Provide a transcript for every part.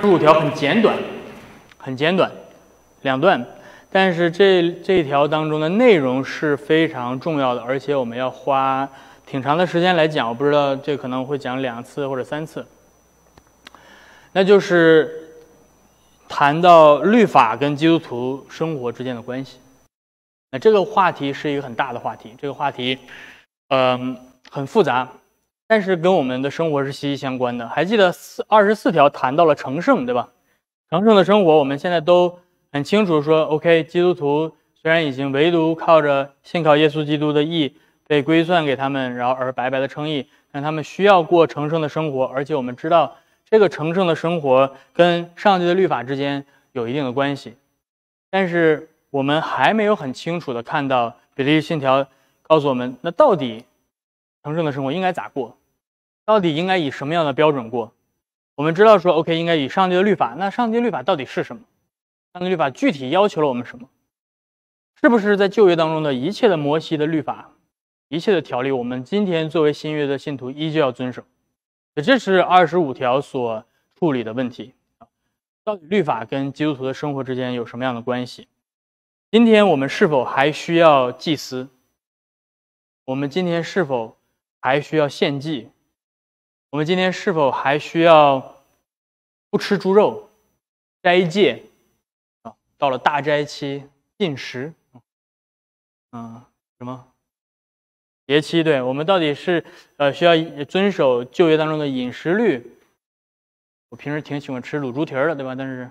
十五条很简短，很简短，两段。但是这这条当中的内容是非常重要的，而且我们要花挺长的时间来讲。我不知道这可能会讲两次或者三次。那就是谈到律法跟基督徒生活之间的关系。那这个话题是一个很大的话题，这个话题，嗯，很复杂。但是跟我们的生活是息息相关的。还记得四二十四条谈到了成圣，对吧？成圣的生活，我们现在都很清楚，说 O.K. 基督徒虽然已经唯独靠着信靠耶稣基督的义被归算给他们，然后而白白的称义，但他们需要过成圣的生活。而且我们知道，这个成圣的生活跟上帝的律法之间有一定的关系。但是我们还没有很清楚的看到，比利信条告诉我们，那到底？神圣的生活应该咋过？到底应该以什么样的标准过？我们知道说，OK，应该以上帝的律法。那上帝律法到底是什么？上帝律法具体要求了我们什么？是不是在旧约当中的一切的摩西的律法、一切的条例，我们今天作为新约的信徒依旧要遵守？这是二十五条所处理的问题。到底律法跟基督徒的生活之间有什么样的关系？今天我们是否还需要祭司？我们今天是否？还需要献祭，我们今天是否还需要不吃猪肉斋戒啊？到了大斋期，禁食，嗯，什么节期？对我们到底是呃需要遵守旧约当中的饮食律？我平时挺喜欢吃卤猪蹄儿的，对吧？但是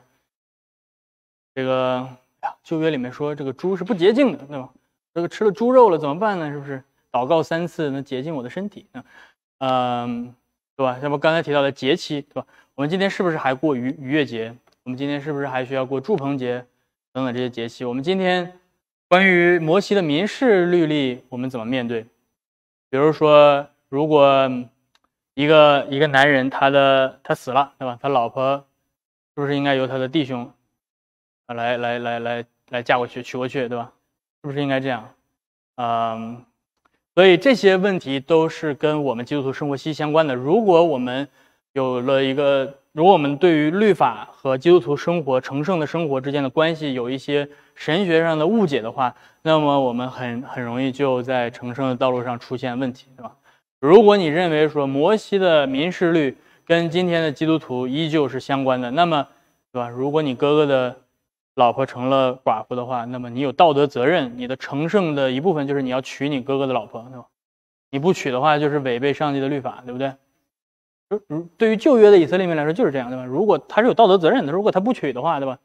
这个哎呀，旧约里面说这个猪是不洁净的，对吧？这个吃了猪肉了怎么办呢？是不是？祷告三次能洁净我的身体，嗯，对吧？那么刚才提到了节期，对吧？我们今天是不是还过逾逾越节？我们今天是不是还需要过祝棚节等等这些节期？我们今天关于摩西的民事律例，我们怎么面对？比如说，如果一个一个男人他的他死了，对吧？他老婆是不是应该由他的弟兄来来来来来嫁过去娶过去，对吧？是不是应该这样？嗯。所以这些问题都是跟我们基督徒生活息息相关的。如果我们有了一个，如果我们对于律法和基督徒生活、成圣的生活之间的关系有一些神学上的误解的话，那么我们很很容易就在成圣的道路上出现问题，对吧？如果你认为说摩西的民事律跟今天的基督徒依旧是相关的，那么，对吧？如果你哥哥的。老婆成了寡妇的话，那么你有道德责任，你的成圣的一部分就是你要娶你哥哥的老婆，对吧？你不娶的话，就是违背上帝的律法，对不对？如如对于旧约的以色列人来说，就是这样，对吧？如果他是有道德责任的，如果他不娶的话，对吧？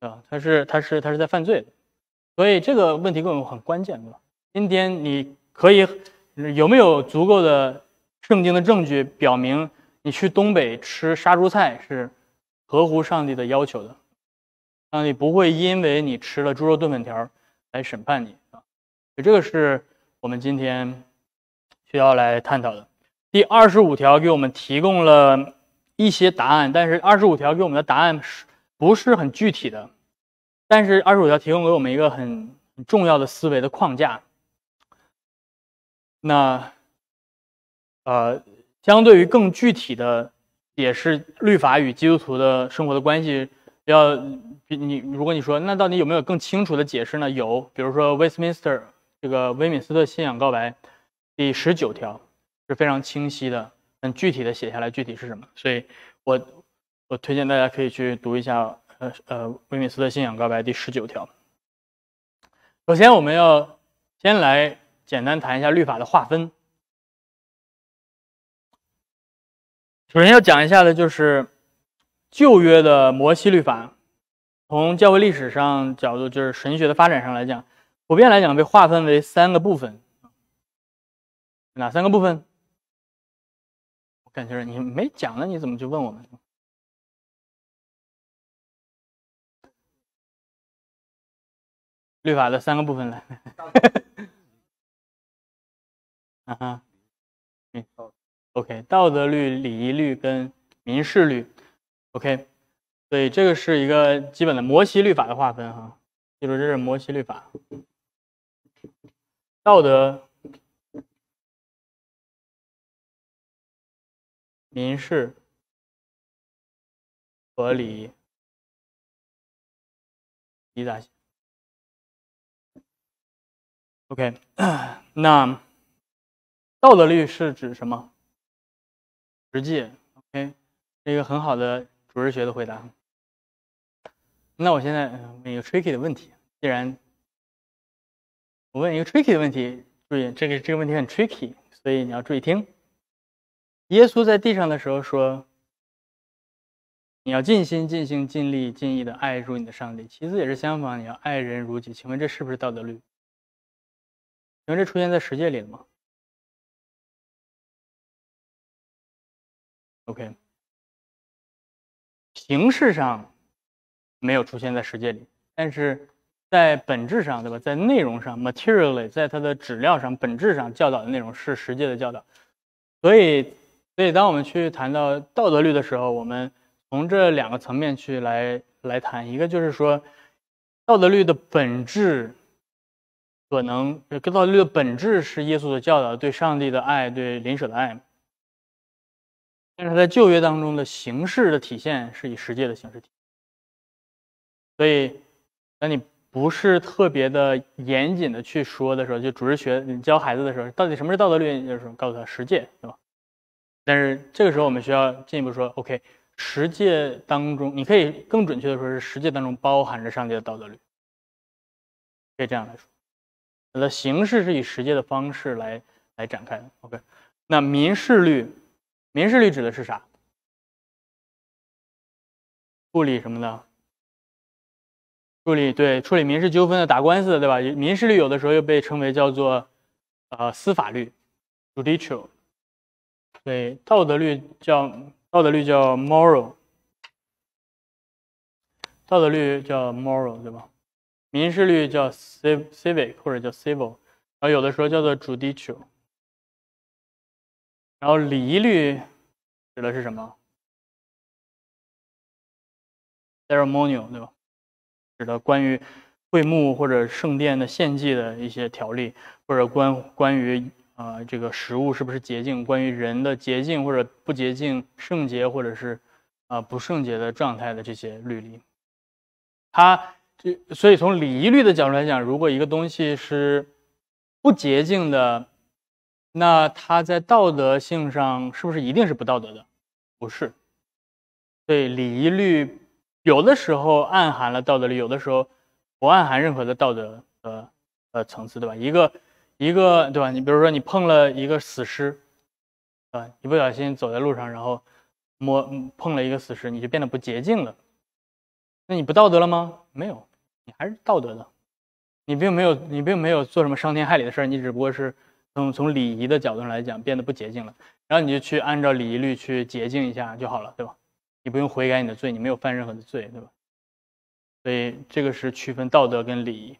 啊，他是他是他是在犯罪的，所以这个问题我们很关键，对吧？今天你可以有没有足够的圣经的证据表明你去东北吃杀猪菜是合乎上帝的要求的？你不会因为你吃了猪肉炖粉条来审判你啊！所以这个是我们今天需要来探讨的。第二十五条给我们提供了一些答案，但是二十五条给我们的答案是不是很具体的？但是二十五条提供给我们一个很重要的思维的框架。那呃，相对于更具体的，也是律法与基督徒的生活的关系要。你如果你说，那到底有没有更清楚的解释呢？有，比如说 Westminster 这个威敏斯特信仰告白第十九条是非常清晰的、很具体的写下来具体是什么。所以，我我推荐大家可以去读一下，呃呃，威敏斯特信仰告白第十九条。首先，我们要先来简单谈一下律法的划分。首先要讲一下的就是旧约的摩西律法。从教会历史上角度，就是神学的发展上来讲，普遍来讲被划分为三个部分。哪三个部分？我感觉你没讲呢，你怎么就问我们？律法的三个部分来。啊哈，嗯，OK，道德律、礼仪律跟民事律，OK。所以这个是一个基本的摩西律法的划分哈，记住这是摩西律法，道德、民事、合理、仪四大 OK，那道德律是指什么？实际，OK，是一个很好的主日学的回答。那我现在问一个 tricky 的问题。既然我问一个 tricky 的问题，注意这个这个问题很 tricky，所以你要注意听。耶稣在地上的时候说：“你要尽心、尽心、尽力、尽意的爱住你的上帝。”其次也是相反，你要爱人如己。请问这是不是道德律？请问这出现在世界里了吗？OK，形式上。没有出现在世界里，但是在本质上，对吧？在内容上，materially，在它的质料上，本质上教导的内容是实际的教导。所以，所以当我们去谈到道德律的时候，我们从这两个层面去来来谈。一个就是说，道德律的本质，可能个道德律的本质是耶稣的教导，对上帝的爱，对邻舍的爱。但是，在旧约当中的形式的体现是以实际的形式体。所以，那你不是特别的严谨的去说的时候，就主持学你教孩子的时候，到底什么是道德律？就是告诉他实践，对吧？但是这个时候，我们需要进一步说，OK，实践当中，你可以更准确的说是实践当中包含着上帝的道德律，可以这样来说，它的形式是以实践的方式来来展开的。OK，那民事律，民事律指的是啥？物理什么呢？处理对处理民事纠纷的打官司对吧？民事律有的时候又被称为叫做，呃，司法律，judicial，对道德律叫道德律叫 moral，道德律叫 moral 对吧？民事律叫 c i v i c 或者叫 civil，然后有的时候叫做 judicial，然后礼仪律指的是什么？ceremonial 对吧？的关于会幕或者圣殿的献祭的一些条例，或者关关于啊这个食物是不是洁净，关于人的洁净或者不洁净、圣洁或者是啊不圣洁的状态的这些律例，它这所以从礼仪律的角度来讲，如果一个东西是不洁净的，那它在道德性上是不是一定是不道德的？不是，对礼仪律。有的时候暗含了道德律，有的时候不暗含任何的道德呃呃层次，对吧？一个一个对吧？你比如说你碰了一个死尸，啊，一不小心走在路上，然后摸碰了一个死尸，你就变得不洁净了。那你不道德了吗？没有，你还是道德的。你并没有你并没有做什么伤天害理的事儿，你只不过是从从礼仪的角度上来讲变得不洁净了，然后你就去按照礼仪律去洁净一下就好了，对吧？你不用悔改你的罪，你没有犯任何的罪，对吧？所以这个是区分道德跟礼仪。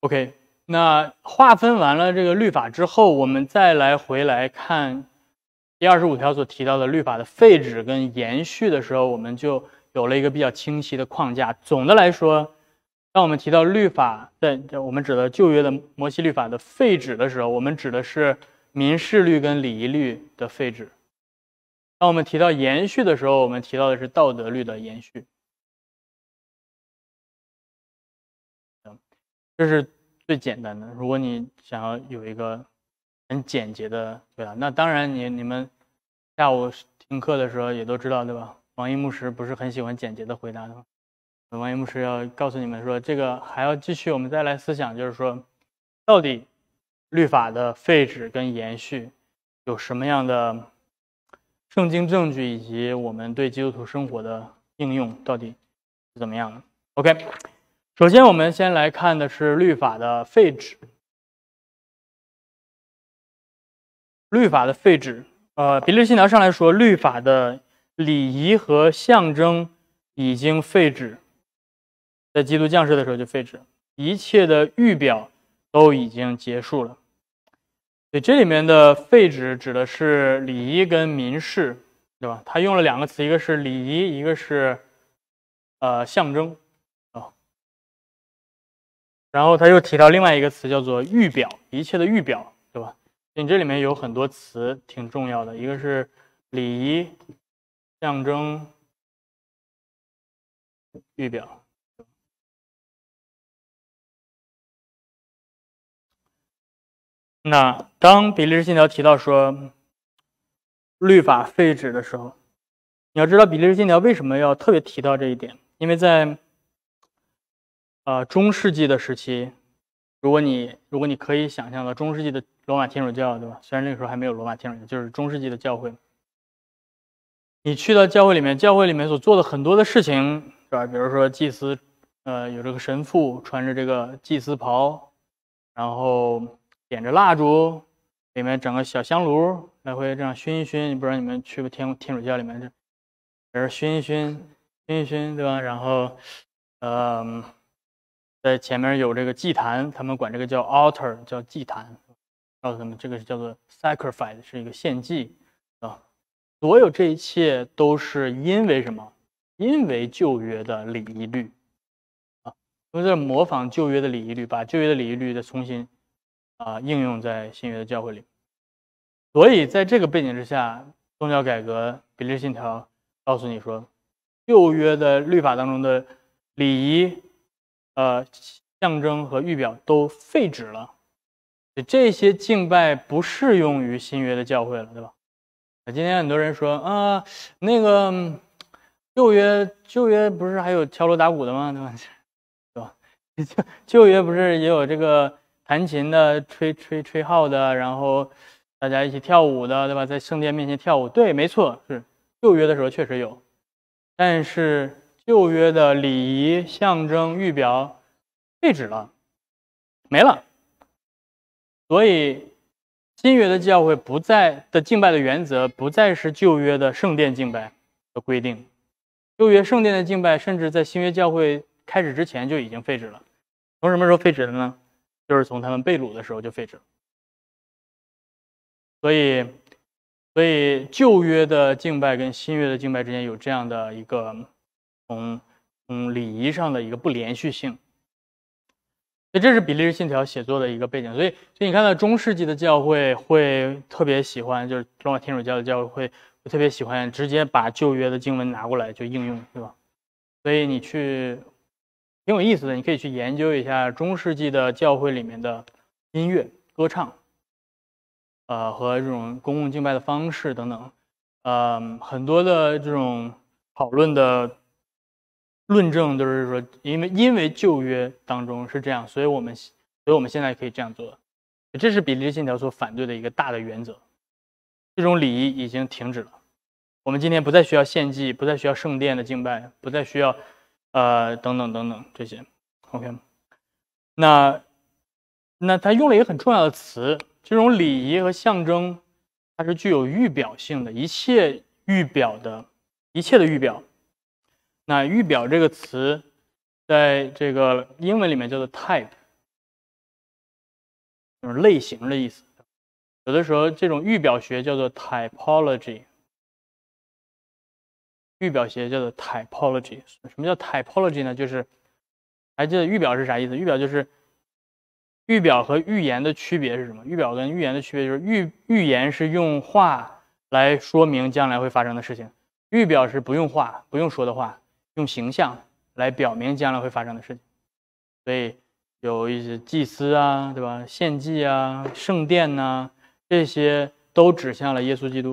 OK，那划分完了这个律法之后，我们再来回来看第二十五条所提到的律法的废止跟延续的时候，我们就有了一个比较清晰的框架。总的来说，当我们提到律法在我们指的旧约的摩西律法的废止的时候，我们指的是。民事律跟礼仪律的废止。当我们提到延续的时候，我们提到的是道德律的延续。嗯，这是最简单的。如果你想要有一个很简洁的回答，那当然你你们下午听课的时候也都知道，对吧？王一牧师不是很喜欢简洁的回答的。王一牧师要告诉你们说，这个还要继续，我们再来思想，就是说，到底。律法的废止跟延续有什么样的圣经证据，以及我们对基督徒生活的应用到底怎么样呢？OK，首先我们先来看的是律法的废止。律法的废止，呃，《比利信条》上来说，律法的礼仪和象征已经废止，在基督降世的时候就废止一切的预表。都已经结束了，所以这里面的废纸指的是礼仪跟民事，对吧？他用了两个词，一个是礼仪，一个是呃象征啊。然后他又提到另外一个词叫做预表，一切的预表，对吧？所以这里面有很多词挺重要的，一个是礼仪，象征，预表。那当《比利时信条》提到说“律法废止”的时候，你要知道《比利时信条》为什么要特别提到这一点？因为在，呃，中世纪的时期，如果你如果你可以想象到中世纪的罗马天主教，对吧？虽然那个时候还没有罗马天主教，就是中世纪的教会，你去到教会里面，教会里面所做的很多的事情，对吧？比如说祭司，呃，有这个神父穿着这个祭司袍，然后。点着蜡烛，里面整个小香炉，来回这样熏一熏。不知道你们去不天天主教里面这在这熏一熏，熏一熏，对吧？然后，嗯，在前面有这个祭坛，他们管这个叫 altar，叫祭坛。告诉他们，这个是叫做 sacrifice，是一个献祭啊。所有这一切都是因为什么？因为旧约的礼仪律啊，都在模仿旧约的礼仪律，把旧约的礼仪律再重新。啊，应用在新约的教会里，所以在这个背景之下，宗教改革《比利信条》告诉你说，旧约的律法当中的礼仪、呃象征和预表都废止了，这些敬拜不适用于新约的教会了，对吧？那今天很多人说啊，那个旧约旧约不是还有敲锣打鼓的吗？对吧？旧旧约不是也有这个？弹琴的、吹吹吹号的，然后大家一起跳舞的，对吧？在圣殿面前跳舞，对，没错，是旧约的时候确实有，但是旧约的礼仪、象征、预表废止了，没了。所以新约的教会不再的敬拜的原则，不再是旧约的圣殿敬拜的规定。旧约圣殿的敬拜，甚至在新约教会开始之前就已经废止了。从什么时候废止的呢？就是从他们被掳的时候就废止了，所以，所以旧约的敬拜跟新约的敬拜之间有这样的一个从嗯礼仪上的一个不连续性，所以这是比利时信条写作的一个背景。所以，所以你看到中世纪的教会会特别喜欢，就是罗马天主教的教会会特别喜欢直接把旧约的经文拿过来就应用，对吧？所以你去。挺有意思的，你可以去研究一下中世纪的教会里面的音乐歌唱，呃，和这种公共敬拜的方式等等，呃，很多的这种讨论的论证，就是说，因为因为旧约当中是这样，所以我们所以我们现在可以这样做。这是比例线条所反对的一个大的原则，这种礼仪已经停止了。我们今天不再需要献祭，不再需要圣殿的敬拜，不再需要。呃，等等等等这些，OK，那那他用了一个很重要的词，这种礼仪和象征，它是具有预表性的，一切预表的，一切的预表。那“预表”这个词，在这个英文里面叫做 “type”，就是类型的意思。有的时候，这种预表学叫做 “typology”。预表学叫做 typology。什么叫 typology 呢？就是还记得预表是啥意思？预表就是预表和预言的区别是什么？预表跟预言的区别就是预预言是用话来说明将来会发生的事情，预表是不用话不用说的话，用形象来表明将来会发生的事情。所以有一些祭司啊，对吧？献祭啊，圣殿呐，这些都指向了耶稣基督。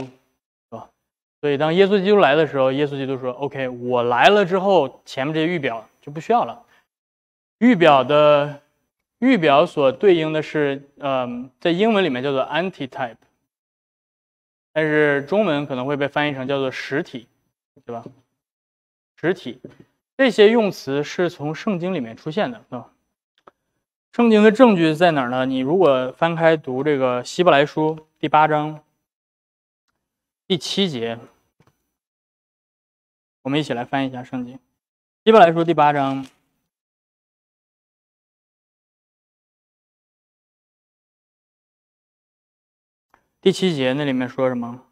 所以，当耶稣基督来的时候，耶稣基督说：“OK，我来了之后，前面这些预表就不需要了。预表的预表所对应的是，嗯，在英文里面叫做 antitype，但是中文可能会被翻译成叫做实体，对吧？实体这些用词是从圣经里面出现的，对吧？圣经的证据在哪儿呢？你如果翻开读这个希伯来书第八章第七节。”我们一起来翻译一下圣经。一般来说，第八章第七节那里面说什么？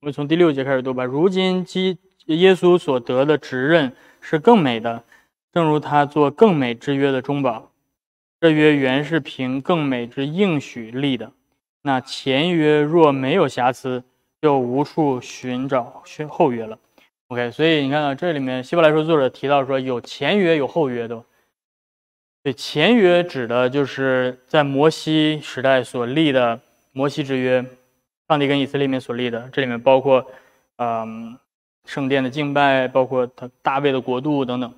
我们从第六节开始读吧。如今，基耶稣所得的职任是更美的，正如他做更美之约的中保，这约原是凭更美之应许立的。那前约若没有瑕疵，就无处寻找寻后约了。OK，所以你看到这里面《希伯来书》作者提到说有前约有后约，都对前约指的就是在摩西时代所立的摩西之约，上帝跟以色列面所立的，这里面包括嗯圣殿的敬拜，包括他大卫的国度等等。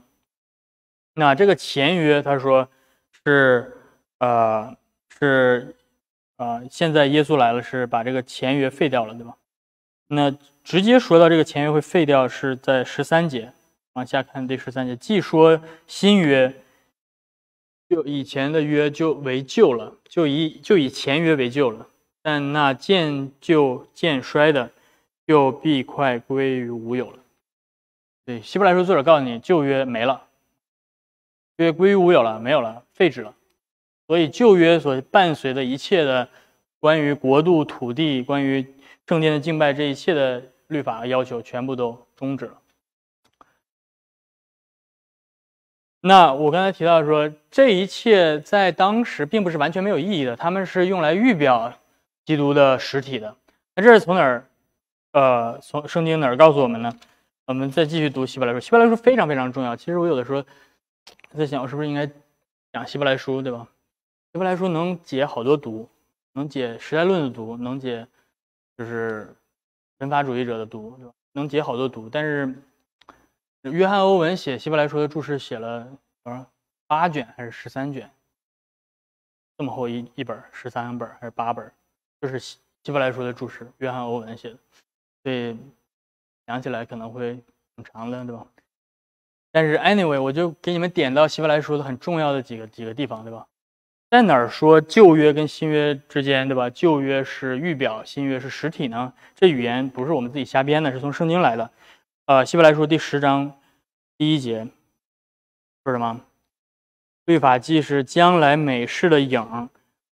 那这个前约他说是呃是。啊，现在耶稣来了，是把这个前约废掉了，对吧？那直接说到这个前约会废掉，是在十三节，往下看第十三节，既说新约，就以前的约就为旧了，就以就以前约为旧了，但那渐旧渐衰的，就必快归于无有了。对，希伯来说作者告诉你，旧约没了，约归于无有了，没有了，废止了。所以旧约所伴随的一切的，关于国度、土地、关于圣殿的敬拜，这一切的律法和要求，全部都终止了。那我刚才提到说，这一切在当时并不是完全没有意义的，他们是用来预表基督的实体的。那这是从哪儿？呃，从圣经哪儿告诉我们呢？我们再继续读希伯来书，希伯来书非常非常重要。其实我有的时候在想，我是不是应该讲希伯来书，对吧？希伯来说能解好多毒，能解时代论的毒，能解就是人法主义者的毒，对吧？能解好多毒。但是约翰·欧文写希伯来说的注释写了多少？八卷还是十三卷？这么厚一一本，十三本还是八本？就是希希伯来说的注释，约翰·欧文写的。所以想起来可能会很长的，对吧？但是 anyway，我就给你们点到希伯来说的很重要的几个几个地方，对吧？在哪儿说旧约跟新约之间，对吧？旧约是预表，新约是实体呢？这语言不是我们自己瞎编的，是从圣经来的。呃，希伯来书第十章第一节说什么？律法既是将来美事的影儿，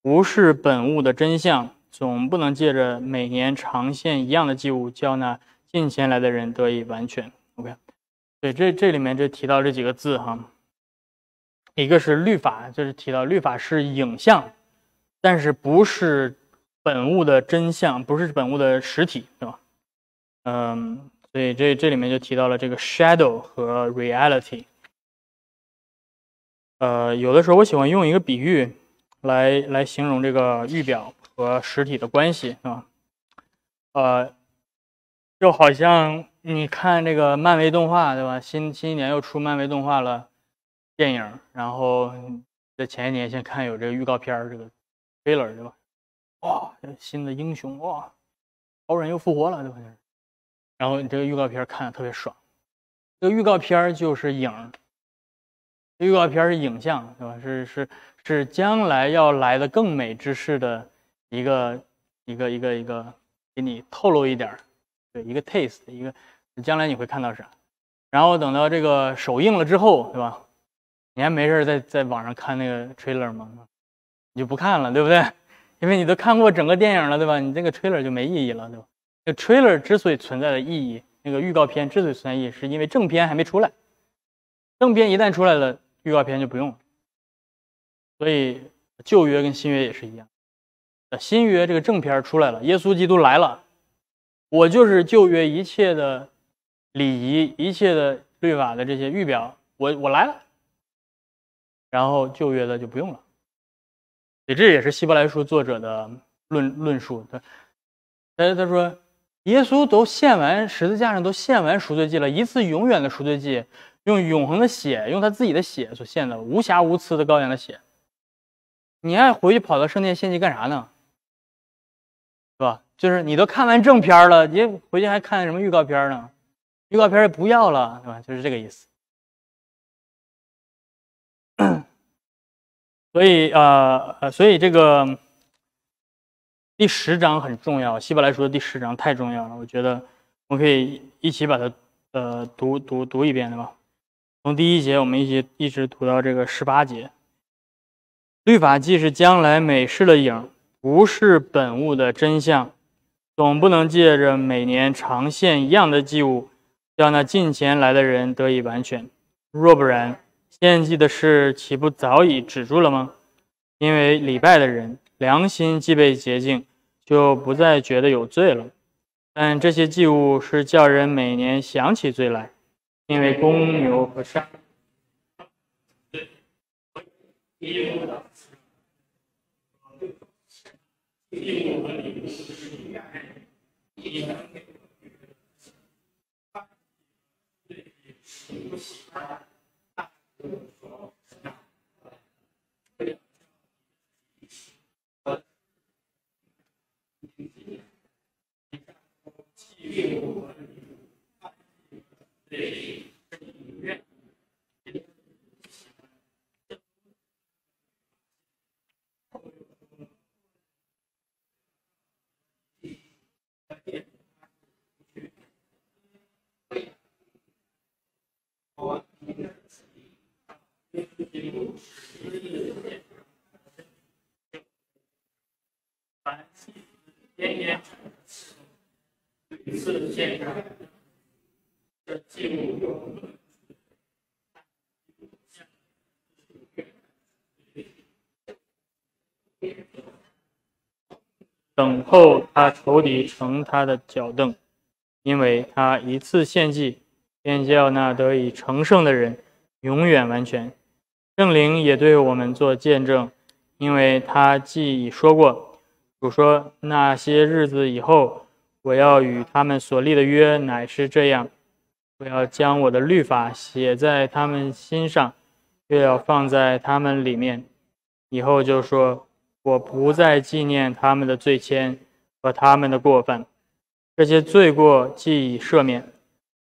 不是本物的真相，总不能借着每年长线一样的祭物，叫那近前来的人得以完全。OK，对，这这里面就提到这几个字哈。一个是律法，就是提到律法是影像，但是不是本物的真相，不是本物的实体，对吧？嗯，所以这这里面就提到了这个 shadow 和 reality。呃，有的时候我喜欢用一个比喻来来形容这个预表和实体的关系，是吧？呃，就好像你看这个漫威动画，对吧？新新一年又出漫威动画了。电影，然后在前一年先看有这个预告片这个 trailer 对吧？哇，新的英雄哇，超人又复活了，对吧？是，然后你这个预告片看的特别爽，这个预告片就是影这预告片是影像对吧？是是是，将来要来的更美之事的一个一个一个一个，给你透露一点对，一个 taste，一个将来你会看到啥，然后等到这个首映了之后，对吧？你还没事在在网上看那个 trailer 吗？你就不看了，对不对？因为你都看过整个电影了，对吧？你这个 trailer 就没意义了，对吧？那 trailer 之所以存在的意义，那个预告片之所以存在意义，是因为正片还没出来。正片一旦出来了，预告片就不用了。所以旧约跟新约也是一样。呃，新约这个正片出来了，耶稣基督来了，我就是旧约一切的礼仪、一切的律法的这些预表，我我来了。然后旧约的就不用了，所以这也是希伯来书作者的论论述。他，但是他说耶稣都献完十字架上都献完赎罪祭了一次永远的赎罪祭，用永恒的血，用他自己的血所献的无瑕无疵的羔羊的血。你还回去跑到圣殿献祭干啥呢？是吧？就是你都看完正片了，你回去还看什么预告片呢？预告片也不要了，对吧？就是这个意思。所以啊，呃，所以这个第十章很重要，《希伯来书》的第十章太重要了。我觉得我们可以一起把它，呃，读读读一遍，对吧？从第一节，我们一起一直读到这个十八节。律法既是将来美事的影不是本物的真相，总不能借着每年常线一样的祭物，叫那近前来的人得以完全。若不然，念记的事，岂不早已止住了吗？因为礼拜的人，良心既被洁净，就不再觉得有罪了。但这些祭物是叫人每年想起罪来，因为公牛和山。就是说，质量、外观、配置、以及它的技术能力。等候他仇敌成他的脚凳，因为他一次献祭，便叫那得以成圣的人永远完全。圣灵也对我们做见证，因为他既已说过，主说那些日子以后，我要与他们所立的约乃是这样，我要将我的律法写在他们心上，又要放在他们里面。以后就说我不再纪念他们的罪愆和他们的过犯，这些罪过既已赦免，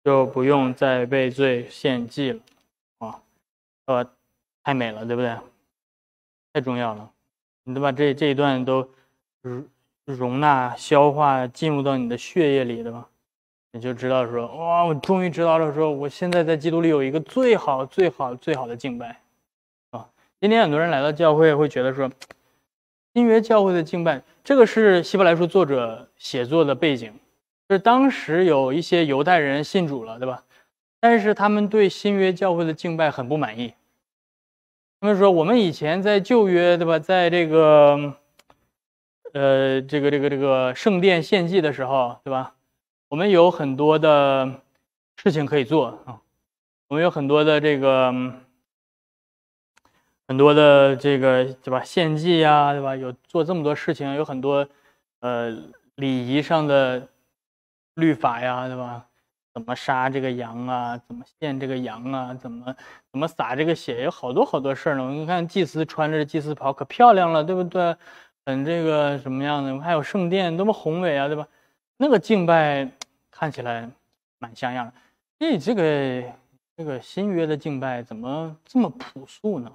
就不用再被罪献祭了。啊，呃。太美了，对不对？太重要了，你得把这这一段都容纳、消化、进入到你的血液里，对吧？你就知道说，哇，我终于知道了，说我现在在基督里有一个最好、最好、最好的敬拜啊！今天很多人来到教会，会觉得说，新约教会的敬拜，这个是希伯来书作者写作的背景，就是当时有一些犹太人信主了，对吧？但是他们对新约教会的敬拜很不满意。他们说，我们以前在旧约，对吧？在这个，呃，这个、这个、这个圣殿献祭的时候，对吧？我们有很多的事情可以做啊，我们有很多的这个，很多的这个，对吧？献祭呀，对吧？有做这么多事情，有很多，呃，礼仪上的律法呀，对吧？怎么杀这个羊啊？怎么献这个羊啊？怎么怎么撒这个血？有好多好多事儿呢。我们看祭司穿着祭司袍，可漂亮了，对不对？很这个什么样的？我们还有圣殿，多么宏伟啊，对吧？那个敬拜看起来蛮像样的。咦，这个这个新约的敬拜怎么这么朴素呢？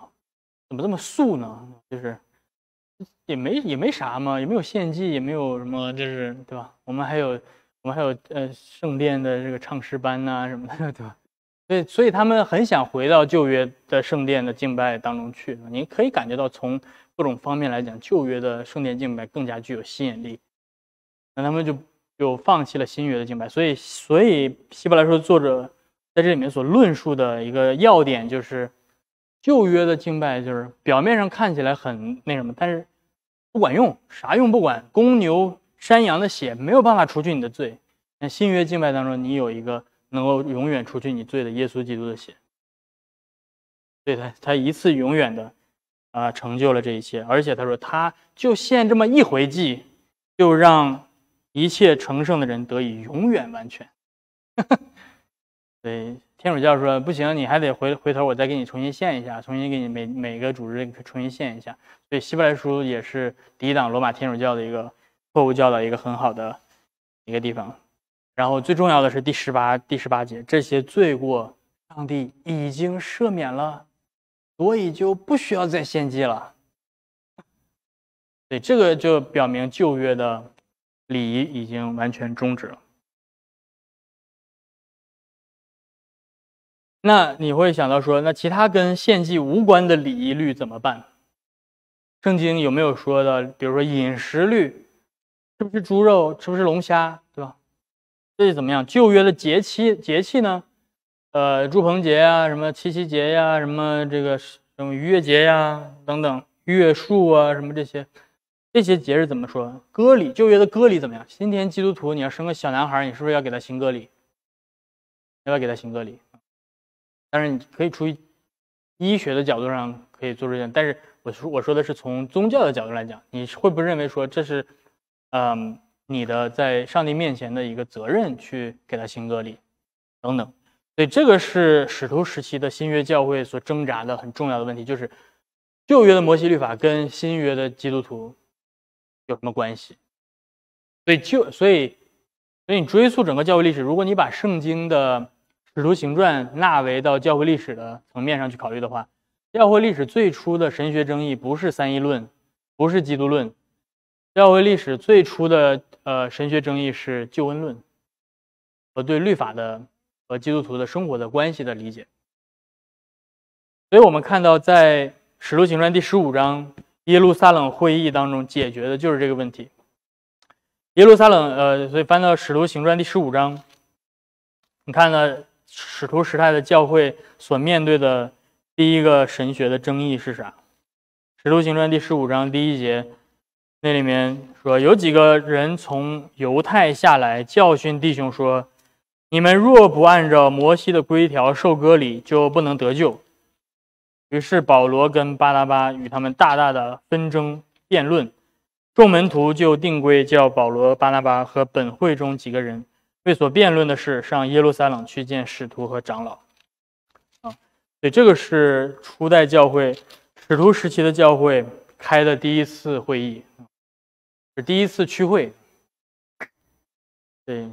怎么这么素呢？就是也没也没啥嘛，也没有献祭，也没有什么，就是对吧？我们还有。我们还有呃圣殿的这个唱诗班呐什么的，对吧？对，所以他们很想回到旧约的圣殿的敬拜当中去。您可以感觉到从各种方面来讲，旧约的圣殿敬拜更加具有吸引力。那他们就就放弃了新约的敬拜。所以，所以希伯来说，作者在这里面所论述的一个要点就是，旧约的敬拜就是表面上看起来很那什么，但是不管用，啥用不管，公牛。山羊的血没有办法除去你的罪，那新约敬拜当中，你有一个能够永远除去你罪的耶稣基督的血，对他他一次永远的啊成就了这一切，而且他说他就献这么一回祭，就让一切成圣的人得以永远完全。对天主教说不行，你还得回回头我再给你重新献一下，重新给你每每个主日重新献一下。对，希伯来书也是抵挡罗马天主教的一个。错误教导一个很好的一个地方，然后最重要的是第十八第十八节，这些罪过上帝已经赦免了，所以就不需要再献祭了。对，这个就表明旧约的礼仪已经完全终止了。那你会想到说，那其他跟献祭无关的礼仪律怎么办？圣经有没有说的，比如说饮食律？是不是猪肉？吃不是龙虾，对吧？这怎么样？旧约的节气节气呢？呃，猪棚节呀，什么七夕节呀，什么这个什么逾越节呀，等等，月数啊，什么这些这些节日怎么说？割礼，旧约的割礼怎么样？今天基督徒，你要生个小男孩，你是不是要给他行割礼？要不要给他行割礼？但是你可以出于医学的角度上可以做出这样，但是我说我说的是从宗教的角度来讲，你会不认为说这是？嗯，你的在上帝面前的一个责任，去给他行个礼，等等。所以这个是使徒时期的新约教会所挣扎的很重要的问题，就是旧约的摩西律法跟新约的基督徒有什么关系？所以就所以所以你追溯整个教会历史，如果你把圣经的使徒行传纳为到教会历史的层面上去考虑的话，教会历史最初的神学争议不是三一论，不是基督论。教会历史最初的呃神学争议是救恩论和对律法的和基督徒的生活的关系的理解，所以我们看到在《使徒行传》第十五章耶路撒冷会议当中解决的就是这个问题。耶路撒冷呃，所以翻到《使徒行传》第十五章，你看呢，使徒时代的教会所面对的第一个神学的争议是啥？《使徒行传》第十五章第一节。那里面说有几个人从犹太下来教训弟兄说：“你们若不按照摩西的规条受割礼，就不能得救。”于是保罗跟巴拿巴与他们大大的纷争辩论，众门徒就定规叫保罗、巴拿巴和本会中几个人为所辩论的事，上耶路撒冷去见使徒和长老。啊，所以这个是初代教会使徒时期的教会开的第一次会议。是第一次区会，对，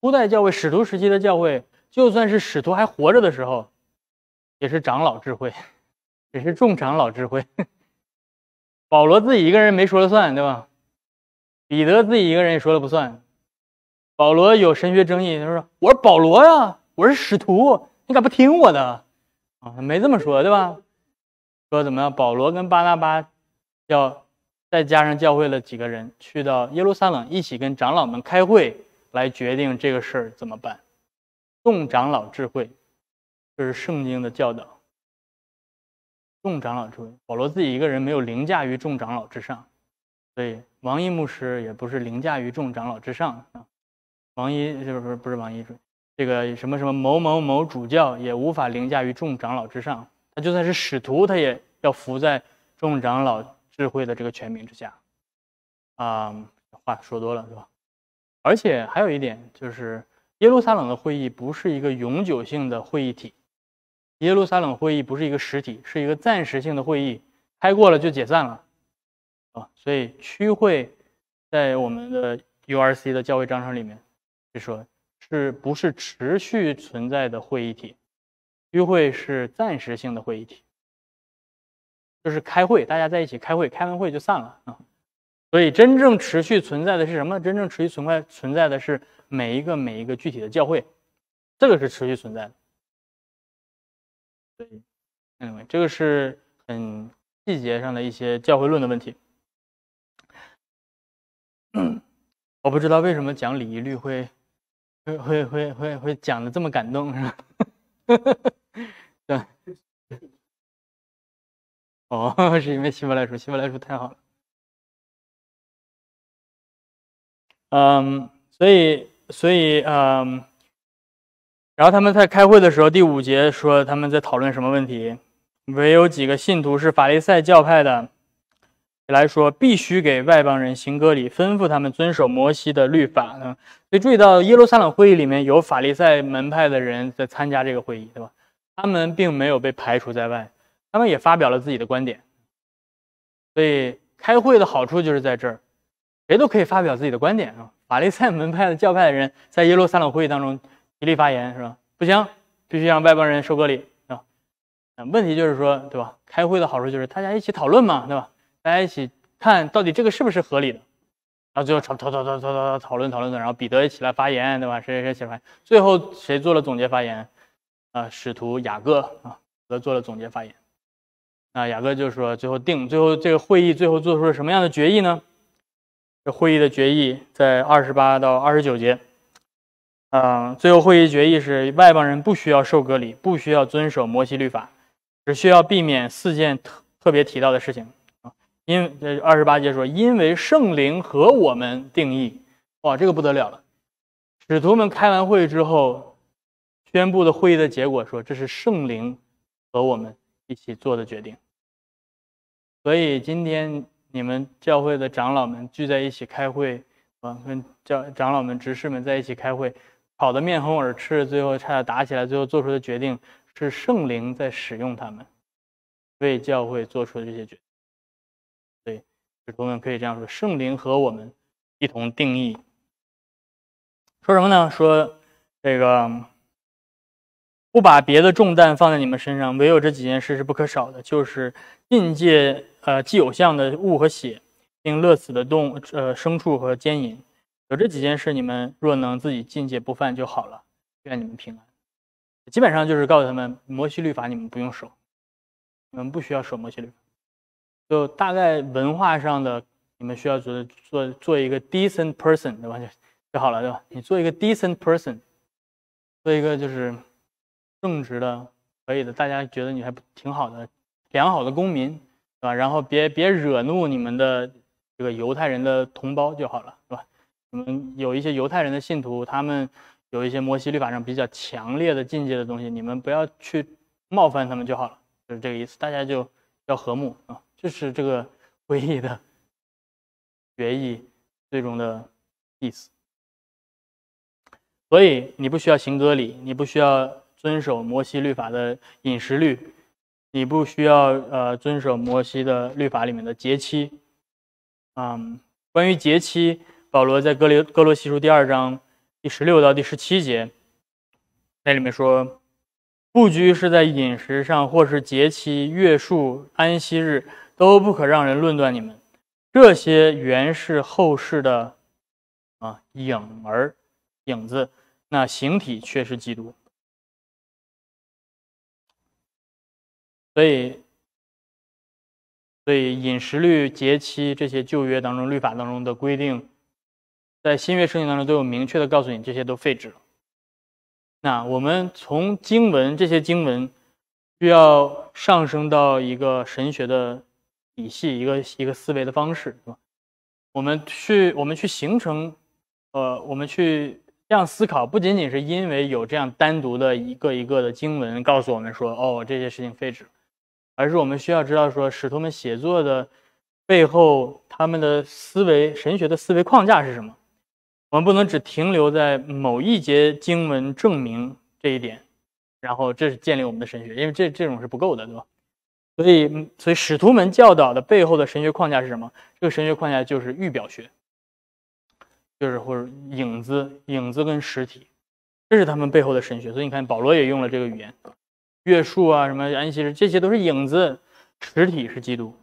初代教会使徒时期的教会，就算是使徒还活着的时候，也是长老智慧，也是众长老智慧。保罗自己一个人没说了算，对吧？彼得自己一个人也说了不算。保罗有神学争议，他说：“我是保罗呀，我是使徒，你咋不听我的？”啊，没这么说，对吧？说怎么样？保罗跟巴拿巴要。再加上教会了几个人，去到耶路撒冷，一起跟长老们开会，来决定这个事儿怎么办。众长老智慧，这是圣经的教导。众长老智慧，保罗自己一个人没有凌驾于众长老之上，所以王一牧师也不是凌驾于众长老之上啊。王一就是不是王一主，这个什么什么某某某主教也无法凌驾于众长老之上，他就算是使徒，他也要服在众长老。智慧的这个全名之下，啊，话说多了是吧？而且还有一点就是，耶路撒冷的会议不是一个永久性的会议体，耶路撒冷会议不是一个实体，是一个暂时性的会议，开过了就解散了，啊，所以区会在我们的 URC 的教会章程里面就说，是不是持续存在的会议体？区会是暂时性的会议体。就是开会，大家在一起开会，开完会就散了啊。所以真正持续存在的是什么？真正持续存在存在的是每一个每一个具体的教会，这个是持续存在的。对，嗯，这个是很细节上的一些教会论的问题。我不知道为什么讲礼仪律会会会会会会讲的这么感动，是吧？对。哦，是因为希伯来书，希伯来书太好了。嗯，所以，所以，嗯，然后他们在开会的时候，第五节说他们在讨论什么问题？唯有几个信徒是法利赛教派的，来说必须给外邦人行割礼，吩咐他们遵守摩西的律法呢。所以注意到耶路撒冷会议里面有法利赛门派的人在参加这个会议，对吧？他们并没有被排除在外。他们也发表了自己的观点，所以开会的好处就是在这儿，谁都可以发表自己的观点啊！法利赛门派的教派的人在耶路撒冷会议当中极力发言是吧？不行，必须让外邦人收割礼啊！问题就是说，对吧？开会的好处就是大家一起讨论嘛，对吧？大家一起看到底这个是不是合理的？然后最后讨讨讨讨讨讨讨论讨论的，然后彼得一起来发言，对吧？谁谁谁起发言？最后谁做了总结发言？啊，使徒雅各啊，则做了总结发言。啊，雅各就说：“最后定，最后这个会议最后做出了什么样的决议呢？这会议的决议在二十八到二十九节，嗯，最后会议决议是外邦人不需要受隔离，不需要遵守摩西律法，只需要避免四件特特别提到的事情因这二十八节说，因为圣灵和我们定义，哇，这个不得了了。使徒们开完会之后宣布的会议的结果说，这是圣灵和我们。”一起做的决定，所以今天你们教会的长老们聚在一起开会，啊，跟教长老们、执事们在一起开会，吵得面红耳赤，最后差点打起来。最后做出的决定是圣灵在使用他们，为教会做出的这些决。所以，使徒们可以这样说：圣灵和我们一同定义。说什么呢？说这个。不把别的重担放在你们身上，唯有这几件事是不可少的：就是禁戒，呃，祭偶像的物和血，并勒死的动，呃，牲畜和奸淫。有这几件事，你们若能自己禁戒不犯就好了。愿你们平安。基本上就是告诉他们，摩西律法你们不用守，你们不需要守摩西律法，就大概文化上的，你们需要做做做一个 decent person，对吧？就就好了，对吧？你做一个 decent person，做一个就是。正直的，可以的，大家觉得你还挺好的，良好的公民，对吧？然后别别惹怒你们的这个犹太人的同胞就好了，是吧？你们有一些犹太人的信徒，他们有一些摩西律法上比较强烈的境界的东西，你们不要去冒犯他们就好了，就是这个意思。大家就要和睦啊，这是这个会 议的决议最终的意思。所以你不需要行割礼，你不需要。遵守摩西律法的饮食律，你不需要呃遵守摩西的律法里面的节期。嗯，关于节期，保罗在哥罗哥罗西书第二章第十六到第十七节，那里面说，不拘是在饮食上，或是节期、月数、安息日，都不可让人论断你们。这些原是后世的啊影儿、影子，那形体却是基督。所以，所以饮食律、节期这些旧约当中律法当中的规定，在新约圣经当中都有明确的告诉你，这些都废止了。那我们从经文这些经文，需要上升到一个神学的体系，一个一个思维的方式，是吧？我们去，我们去形成，呃，我们去这样思考，不仅仅是因为有这样单独的一个一个的经文告诉我们说，哦，这些事情废止了。而是我们需要知道，说使徒们写作的背后，他们的思维、神学的思维框架是什么？我们不能只停留在某一节经文证明这一点，然后这是建立我们的神学，因为这这种是不够的，对吧？所以，所以使徒们教导的背后的神学框架是什么？这个神学框架就是预表学，就是或者影子、影子跟实体，这是他们背后的神学。所以你看，保罗也用了这个语言。月数啊，什么安息日，这些都是影子，实体是基督。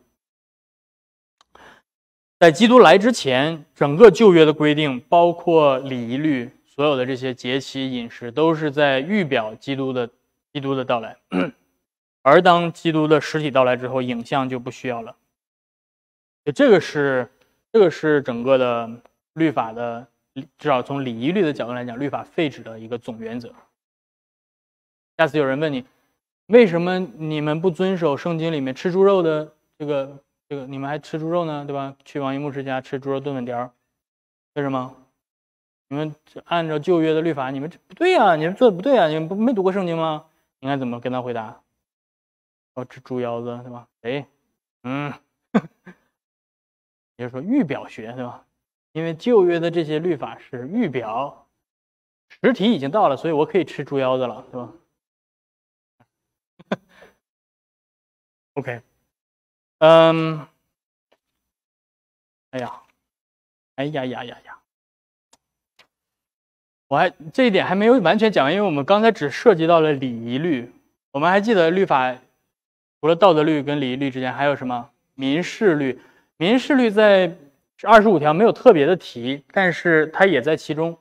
在基督来之前，整个旧约的规定，包括礼仪律，所有的这些节期、饮食，都是在预表基督的基督的到来。而当基督的实体到来之后，影像就不需要了。这个是这个是整个的律法的，至少从礼仪律的角度来讲，律法废止的一个总原则。下次有人问你。为什么你们不遵守圣经里面吃猪肉的这个这个？你们还吃猪肉呢，对吧？去王一牧师家吃猪肉炖粉条，为什么？你们按照旧约的律法，你们这不对呀，你们做的不对啊！你们不没读过圣经吗？应该怎么跟他回答？哦，吃猪腰子，对吧？哎，嗯，也就说预表学，对吧？因为旧约的这些律法是预表，实体已经到了，所以我可以吃猪腰子了，对吧？OK，嗯，哎呀，哎呀呀呀呀，我还这一点还没有完全讲，因为我们刚才只涉及到了礼仪律。我们还记得，律法除了道德律跟礼仪律之间，还有什么民事律？民事律在二十五条没有特别的提，但是它也在其中，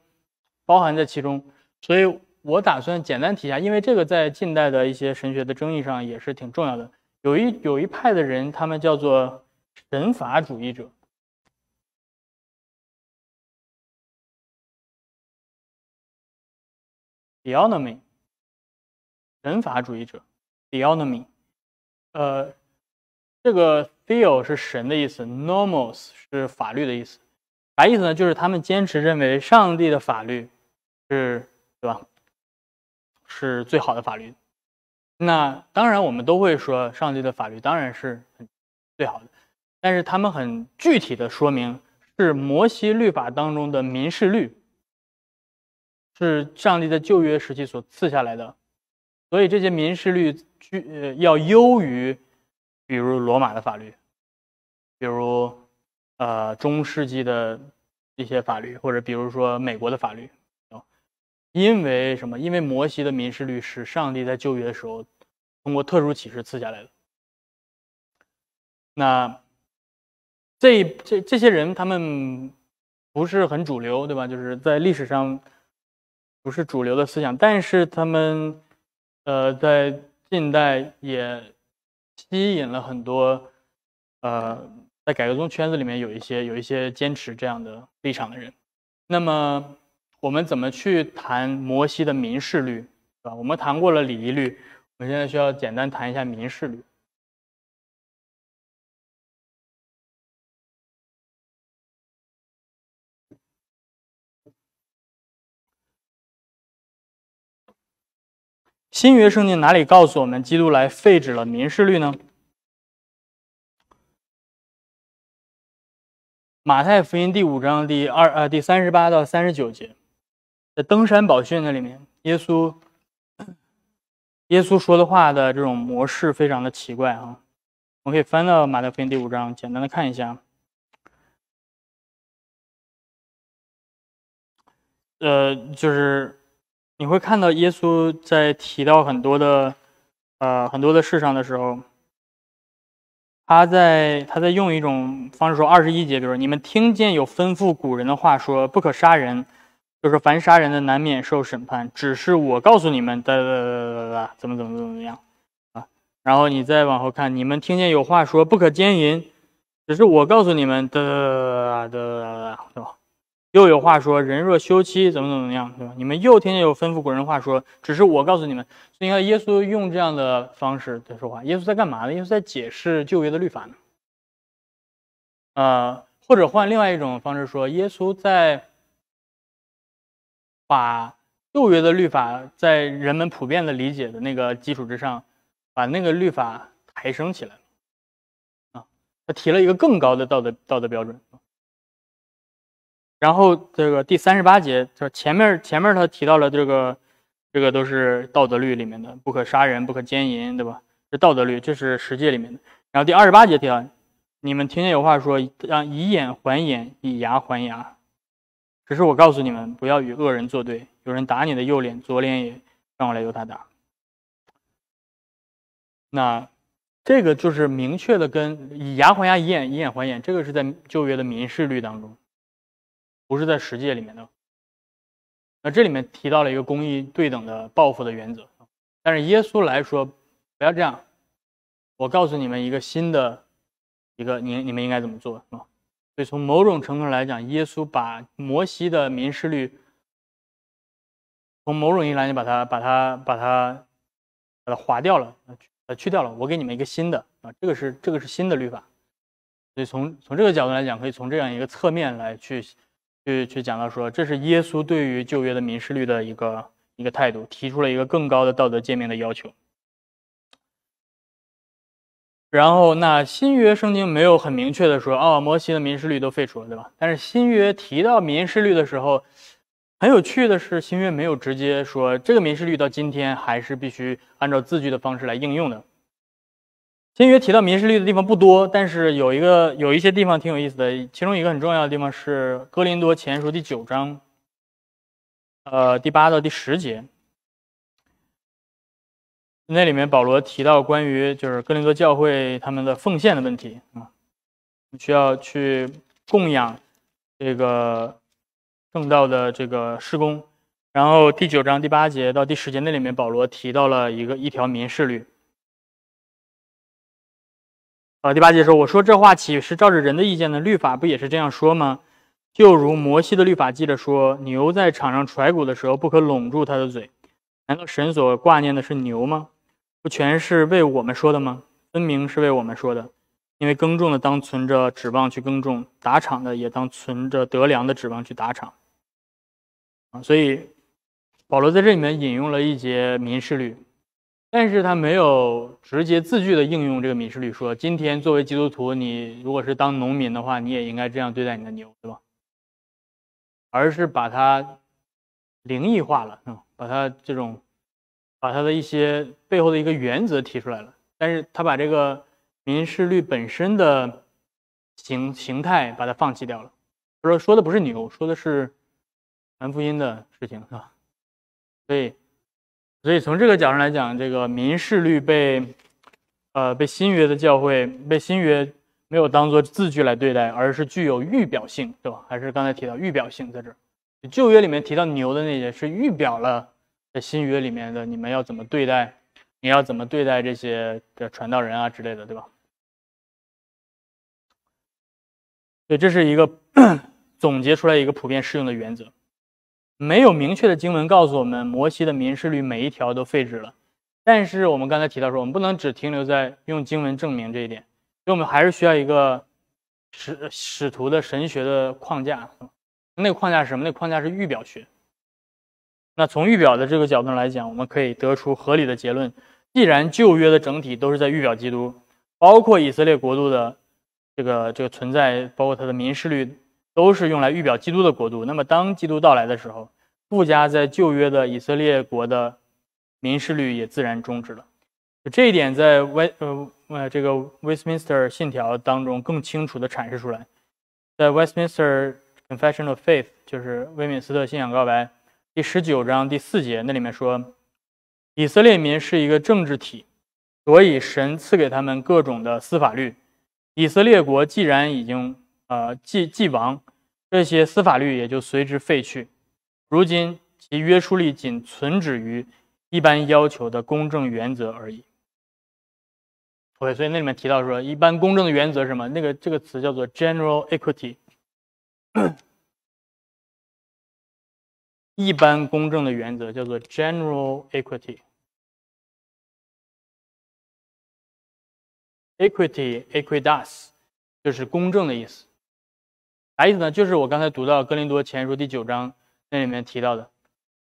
包含在其中。所以我打算简单提一下，因为这个在近代的一些神学的争议上也是挺重要的。有一有一派的人，他们叫做神法主义者 h e o n o m y 神法主义者 h e o n o m y 呃，这个 Theo 是神的意思，Norms 是法律的意思，啥意思呢？就是他们坚持认为上帝的法律是，对吧？是最好的法律。那当然，我们都会说上帝的法律当然是很最好的，但是他们很具体的说明是摩西律法当中的民事律，是上帝在旧约时期所赐下来的，所以这些民事律具呃要优于，比如罗马的法律，比如，呃中世纪的一些法律，或者比如说美国的法律，因为什么？因为摩西的民事律是上帝在旧约的时候。通过特殊启示赐下来的。那这这这些人，他们不是很主流，对吧？就是在历史上不是主流的思想，但是他们呃，在近代也吸引了很多呃，在改革宗圈子里面有一些有一些坚持这样的立场的人。那么我们怎么去谈摩西的民事律，对吧？我们谈过了礼仪律。我们现在需要简单谈一下民事律。新约圣经哪里告诉我们基督来废止了民事律呢？马太福音第五章第二呃第三十八到三十九节，在登山宝训那里面，耶稣。耶稣说的话的这种模式非常的奇怪啊！我们可以翻到马太福音第五章，简单的看一下。呃，就是你会看到耶稣在提到很多的呃很多的事上的时候，他在他在用一种方式说二十一节，就是你们听见有吩咐古人的话说，不可杀人。就是凡杀人的难免受审判，只是我告诉你们哒哒哒哒哒，的，怎么怎么怎么样啊？然后你再往后看，你们听见有话说不可奸淫，只是我告诉你们哒哒哒哒哒，对吧？又有话说人若休妻怎么怎么样，对吧？你们又听见有吩咐古人话说，只是我告诉你们，所以你看耶稣用这样的方式在说话，耶稣在干嘛呢？耶稣在解释旧约的律法呢？呃，或者换另外一种方式说，耶稣在。把旧约的律法在人们普遍的理解的那个基础之上，把那个律法抬升起来啊，他提了一个更高的道德道德标准。然后这个第三十八节，就前面前面他提到了这个这个都是道德律里面的，不可杀人，不可奸淫，对吧？这道德律，这是实践里面的。然后第二十八节提到，你们听见有话说，让以眼还眼，以牙还牙。只是我告诉你们，不要与恶人作对。有人打你的右脸，左脸也让我来由他打。那这个就是明确的，跟以牙还牙，以眼以眼还眼。这个是在旧约的民事律当中，不是在实践里面的。那这里面提到了一个公益对等的报复的原则。但是耶稣来说，不要这样。我告诉你们一个新的一个，你你们应该怎么做啊？所以从某种程度上来讲，耶稣把摩西的民事律，从某种意义来讲，把它把它把它把它划掉了，呃去掉了。我给你们一个新的啊，这个是这个是新的律法。所以从从这个角度来讲，可以从这样一个侧面来去去去讲到说，这是耶稣对于旧约的民事律的一个一个态度，提出了一个更高的道德界面的要求。然后，那新约圣经没有很明确的说，哦，摩西的民事律都废除了，对吧？但是新约提到民事律的时候，很有趣的是，新约没有直接说这个民事律到今天还是必须按照字句的方式来应用的。新约提到民事律的地方不多，但是有一个有一些地方挺有意思的。其中一个很重要的地方是《哥林多前书》第九章，呃，第八到第十节。那里面保罗提到关于就是哥林多教会他们的奉献的问题啊，需要去供养这个正道的这个施工。然后第九章第八节到第十节那里面保罗提到了一个一条民事律。啊，第八节说：“我说这话岂是照着人的意见呢？律法不也是这样说吗？就如摩西的律法记着说，牛在场上揣骨的时候不可拢住它的嘴，难道神所挂念的是牛吗？”不全是为我们说的吗？分明是为我们说的，因为耕种的当存着指望去耕种，打场的也当存着得粮的指望去打场。啊，所以保罗在这里面引用了一节民事律，但是他没有直接字句的应用这个民事律，说今天作为基督徒，你如果是当农民的话，你也应该这样对待你的牛，对吧？而是把它灵异化了，啊，把它这种。把他的一些背后的一个原则提出来了，但是他把这个民事律本身的形形态把它放弃掉了，他说说的不是牛，说的是传福音的事情是吧？所以，所以从这个角度上来讲，这个民事律被呃被新约的教会被新约没有当做字据来对待，而是具有预表性，对吧？还是刚才提到预表性在这旧约里面提到牛的那些是预表了。在新约里面的你们要怎么对待？你要怎么对待这些的传道人啊之类的，对吧？对，这是一个 总结出来一个普遍适用的原则。没有明确的经文告诉我们摩西的民事律每一条都废止了，但是我们刚才提到说，我们不能只停留在用经文证明这一点，所以我们还是需要一个使使徒的神学的框架。那个框架是什么？那个框架是预表学。那从预表的这个角度上来讲，我们可以得出合理的结论：既然旧约的整体都是在预表基督，包括以色列国度的这个这个存在，包括它的民事律，都是用来预表基督的国度。那么，当基督到来的时候，附加在旧约的以色列国的民事律也自然终止了。这一点在 West 呃这个 Westminster 信条当中更清楚地阐释出来，在 Westminster Confession of Faith 就是威敏斯特信仰告白。第十九章第四节，那里面说，以色列民是一个政治体，所以神赐给他们各种的司法律。以色列国既然已经呃既既亡，这些司法律也就随之废去。如今其约束力仅存止于一般要求的公正原则而已。OK，所以那里面提到说，一般公正的原则是什么？那个这个词叫做 general equity。一般公正的原则叫做 general equity，equity equitas 就是公正的意思，啥意思呢？就是我刚才读到《格林多前书》第九章那里面提到的，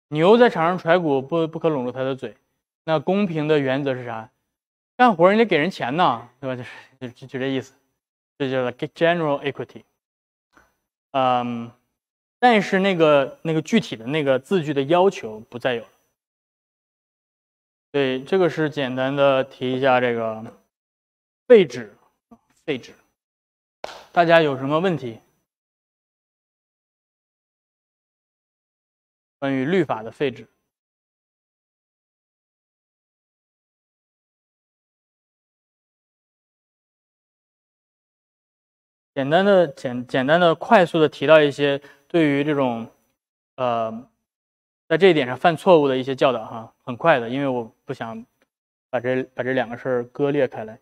牛在场上踹骨不不可拢住它的嘴。那公平的原则是啥？干活人得给人钱呢，对吧？就是就就这意思，这就叫 general equity。嗯。但是那个那个具体的那个字句的要求不再有了。对，这个是简单的提一下这个废止，废止。大家有什么问题？关于律法的废止，简单的简简单的快速的提到一些。对于这种，呃，在这一点上犯错误的一些教导哈，很快的，因为我不想把这把这两个事儿割裂开来。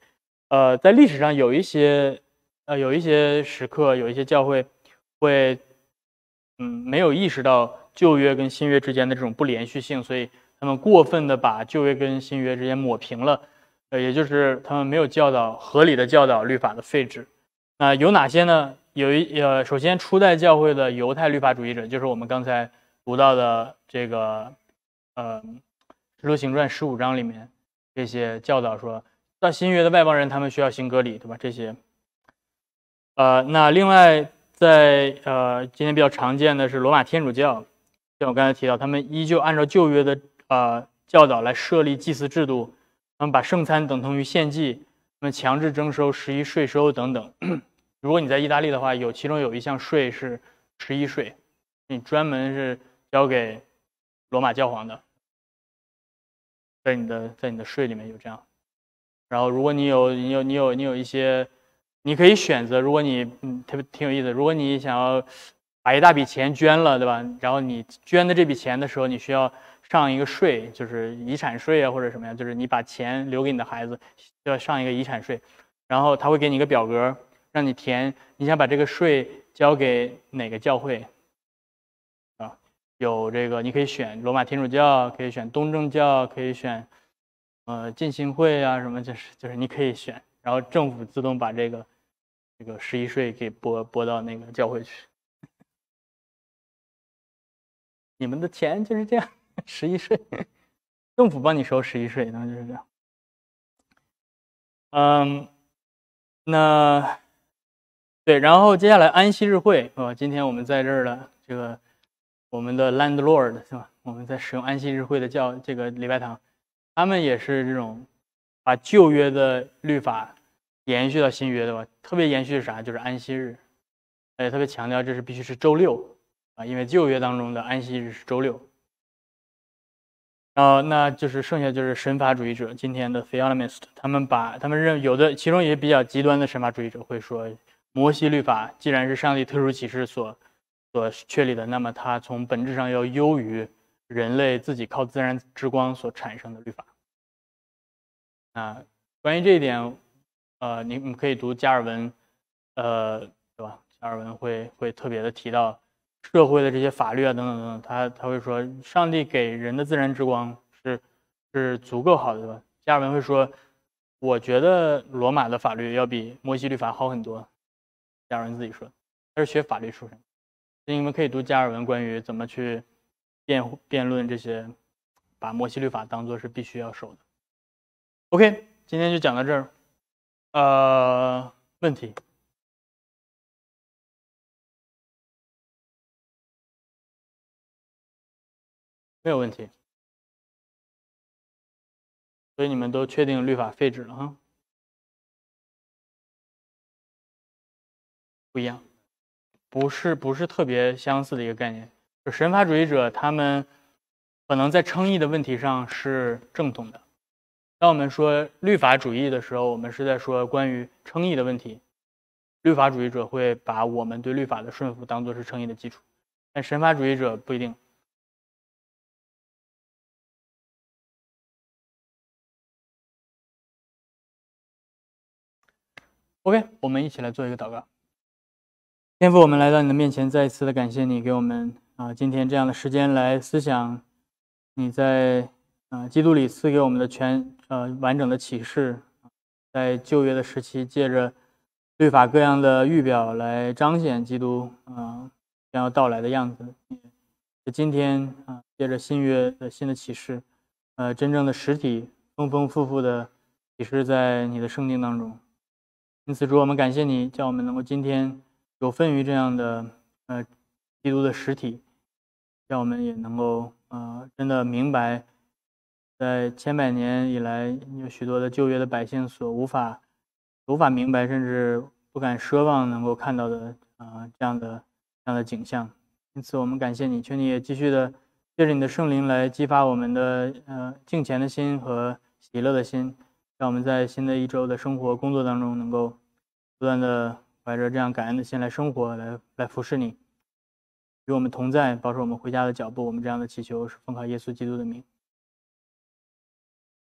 呃，在历史上有一些，呃，有一些时刻，有一些教会会，嗯，没有意识到旧约跟新约之间的这种不连续性，所以他们过分的把旧约跟新约之间抹平了，呃，也就是他们没有教导合理的教导律法的废止。那有哪些呢？有一呃，首先，初代教会的犹太律法主义者，就是我们刚才读到的这个呃《路行传》十五章里面这些教导说，到新约的外邦人他们需要行隔离，对吧？这些，呃，那另外，在呃今天比较常见的是罗马天主教，像我刚才提到，他们依旧按照旧约的呃教导来设立祭祀制度，他们把圣餐等同于献祭，他们强制征收十一税收等等。如果你在意大利的话，有其中有一项税是十一税，你专门是交给罗马教皇的，在你的在你的税里面有这样。然后如果你有你有你有你有一些，你可以选择。如果你嗯特别挺有意思，如果你想要把一大笔钱捐了，对吧？然后你捐的这笔钱的时候，你需要上一个税，就是遗产税啊或者什么呀，就是你把钱留给你的孩子，要上一个遗产税，然后他会给你一个表格。让你填，你想把这个税交给哪个教会？啊，有这个你可以选罗马天主教，可以选东正教，可以选呃浸信会啊什么，就是就是你可以选，然后政府自动把这个这个十一税给拨拨到那个教会去，你们的钱就是这样，十一税，政府帮你收十一税那就是这样，嗯，那。对，然后接下来安息日会啊，今天我们在这儿了，这个我们的 landlord 是吧？我们在使用安息日会的教这个礼拜堂，他们也是这种把旧约的律法延续到新约的吧？特别延续是啥？就是安息日，哎，特别强调这是必须是周六啊，因为旧约当中的安息日是周六。然后那就是剩下就是神法主义者，今天的 t h n o m e n o m i s t 他们把他们认有的其中也比较极端的神法主义者会说。摩西律法既然是上帝特殊启示所所确立的，那么它从本质上要优于人类自己靠自然之光所产生的律法。啊，关于这一点，呃，你你们可以读加尔文，呃，对吧？加尔文会会特别的提到社会的这些法律啊，等等等等，他他会说，上帝给人的自然之光是是足够好的，对吧？加尔文会说，我觉得罗马的法律要比摩西律法好很多。加尔文自己说的，他是学法律出身，所以你们可以读加尔文关于怎么去辩辩论这些，把摩西律法当做是必须要守的。OK，今天就讲到这儿。呃，问题？没有问题。所以你们都确定律法废止了哈？不一样，不是不是特别相似的一个概念。就神法主义者，他们可能在称义的问题上是正统的。当我们说律法主义的时候，我们是在说关于称义的问题。律法主义者会把我们对律法的顺服当做是称义的基础，但神法主义者不一定。OK，我们一起来做一个祷告。天父，我们来到你的面前，再一次的感谢你给我们啊，今天这样的时间来思想，你在啊基督里赐给我们的全呃完整的启示，在旧约的时期，借着律法各样的预表来彰显基督啊将要到来的样子。今天啊，借着新约的新的启示，呃真正的实体丰丰富富的启示在你的圣经当中。因此，主我们感谢你，叫我们能够今天。有分于这样的呃基督的实体，让我们也能够呃真的明白，在千百年以来有许多的旧约的百姓所无法无法明白，甚至不敢奢望能够看到的啊这样的这样的景象。因此，我们感谢你，求你也继续的借着你的圣灵来激发我们的呃敬虔的心和喜乐的心，让我们在新的一周的生活工作当中能够不断的。怀着这样感恩的心来生活，来来服侍你，与我们同在，保守我们回家的脚步。我们这样的祈求是奉靠耶稣基督的名。